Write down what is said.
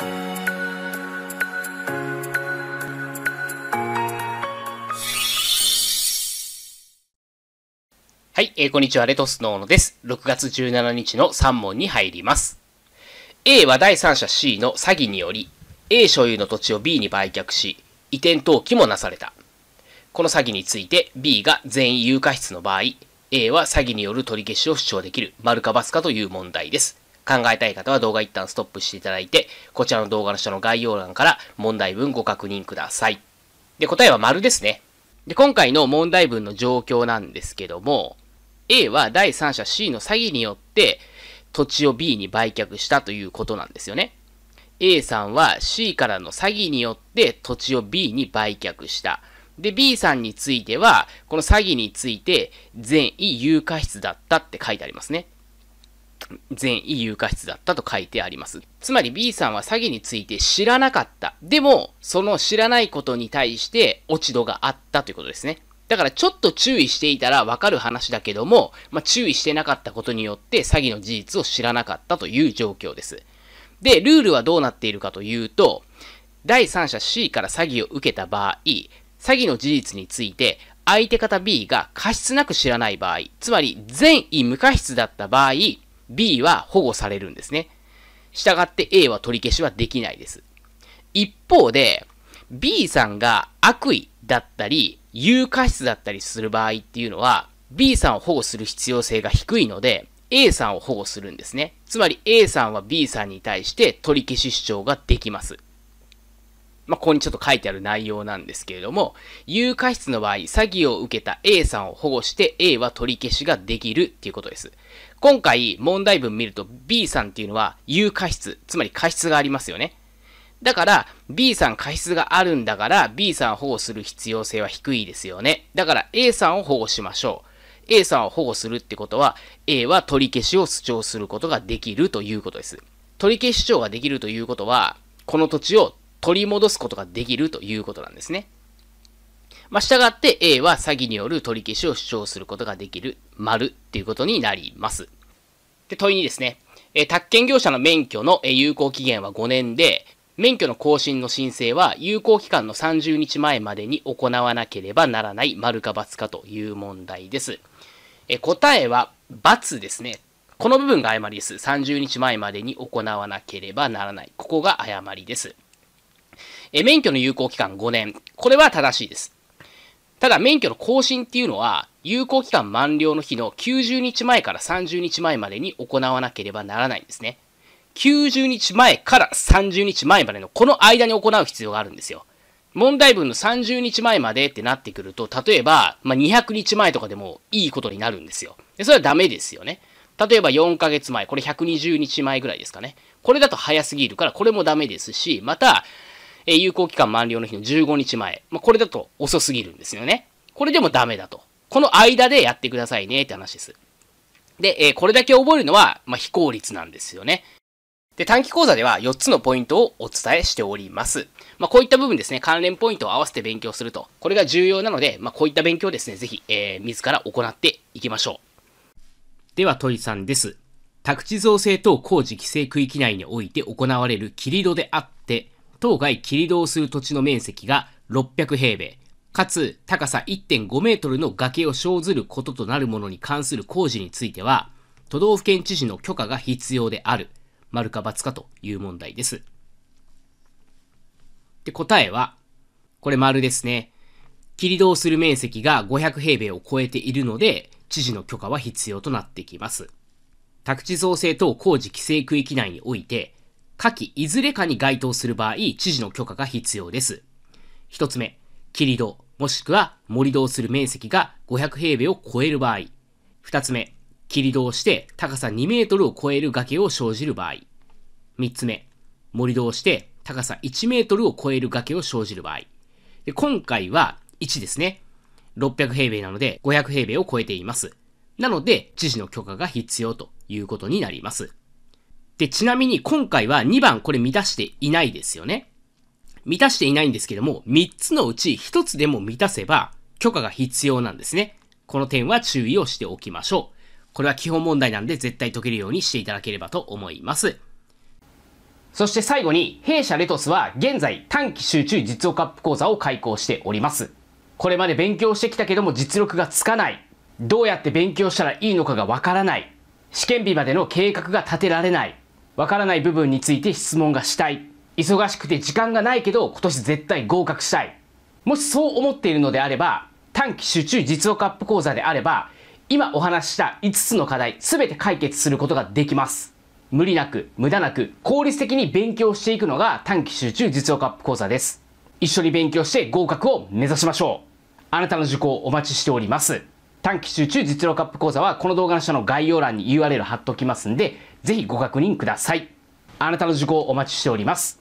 はい、えー、こんにちは、レトスノーノです。6月17日の3問に入ります。A は第三者 C の詐欺により、A 所有の土地を B に売却し、移転登記もなされた。この詐欺について B が全員有価質の場合、A は詐欺による取り消しを主張できる、丸か×かという問題です。考えたい方は動画一旦ストップしていただいて、こちらの動画の下の概要欄から問題文ご確認ください。で、答えは丸ですね。で、今回の問題文の状況なんですけども、A は第三者 C の詐欺によって土地を B に売却したということなんですよね。A さんは C からの詐欺によって土地を B に売却した。で、B さんについては、この詐欺について善意有価質だったって書いてありますね。全 E 有価室だったと書いてあります。つまり B さんは詐欺について知らなかった。でも、その知らないことに対して落ち度があったということですね。だからちょっと注意していたらわかる話だけども、まあ、注意してなかったことによって詐欺の事実を知らなかったという状況です。で、ルールはどうなっているかというと、第三者 C から詐欺を受けた場合、詐欺の事実について、相手方 B が過失なく知らない場合、つまり善意無過失だった場合、B は保護されるんですね。したがって A は取り消しはできないです。一方で、B さんが悪意だったり、有過失だったりする場合っていうのは、B さんを保護する必要性が低いので、A さんを保護するんですね。つまり A さんは B さんに対して取り消し主張ができます。まあ、ここにちょっと書いてある内容なんですけれども、有価室の場合、詐欺を受けた A さんを保護して A は取り消しができるっていうことです。今回、問題文見ると B さんっていうのは有価室、つまり過失がありますよね。だから、B さん過失があるんだから、B さんを保護する必要性は低いですよね。だから、A さんを保護しましょう。A さんを保護するってことは、A は取り消しを主張することができるということです。取り消し主張ができるということは、この土地を取り戻すことができるということなんですね。まあ、従って A は詐欺による取り消しを主張することができる丸っていうことになります。で、問いにですね、え宅建業者の免許の有効期限は5年で、免許の更新の申請は有効期間の30日前までに行わなければならない丸か×かという問題です。え答えは×ですね。この部分が誤りです。30日前までに行わなければならない。ここが誤りです。え免許の有効期間5年。これは正しいです。ただ、免許の更新っていうのは、有効期間満了の日の90日前から30日前までに行わなければならないんですね。90日前から30日前までのこの間に行う必要があるんですよ。問題文の30日前までってなってくると、例えば、まあ、200日前とかでもいいことになるんですよ。でそれはダメですよね。例えば4ヶ月前、これ120日前ぐらいですかね。これだと早すぎるから、これもダメですし、また、え有効期間満了の日の15日前。まあ、これだと遅すぎるんですよね。これでもダメだと。この間でやってくださいねって話です。で、えこれだけ覚えるのは、まあ、非効率なんですよね。で、短期講座では4つのポイントをお伝えしております。まあ、こういった部分ですね、関連ポイントを合わせて勉強すると、これが重要なので、まあ、こういった勉強をですね、ぜひ、えー、自ら行っていきましょう。では、問いさんです。宅地造成等工事規制区域内において行われる切り戸であっ当該切道する土地の面積が600平米、かつ高さ1.5メートルの崖を生ずることとなるものに関する工事については、都道府県知事の許可が必要である、丸か×かという問題です。で、答えは、これ丸ですね。切道する面積が500平米を超えているので、知事の許可は必要となってきます。宅地造成等工事規制区域内において、下記いずれかに該当する場合、知事の許可が必要です。一つ目、切り土、もしくは盛り土をする面積が500平米を超える場合。二つ目、切りをして高さ2メートルを超える崖を生じる場合。三つ目、盛り土をして高さ1メートルを超える崖を生じる場合。で今回は1ですね。600平米なので500平米を超えています。なので、知事の許可が必要ということになります。で、ちなみに今回は2番これ満たしていないですよね。満たしていないんですけども、3つのうち1つでも満たせば許可が必要なんですね。この点は注意をしておきましょう。これは基本問題なんで絶対解けるようにしていただければと思います。そして最後に、弊社レトスは現在短期集中実用カップ講座を開講しております。これまで勉強してきたけども実力がつかない。どうやって勉強したらいいのかがわからない。試験日までの計画が立てられない。わからない部分について質問がしたい。忙しくて時間がないけど今年絶対合格したい。もしそう思っているのであれば、短期集中実用カップ講座であれば、今お話した5つの課題全て解決することができます。無理なく、無駄なく、効率的に勉強していくのが短期集中実用カップ講座です。一緒に勉強して合格を目指しましょう。あなたの受講お待ちしております。短期集中実力アップ講座はこの動画の下の概要欄に URL 貼っておきますんで、ぜひご確認ください。あなたの受講お待ちしております。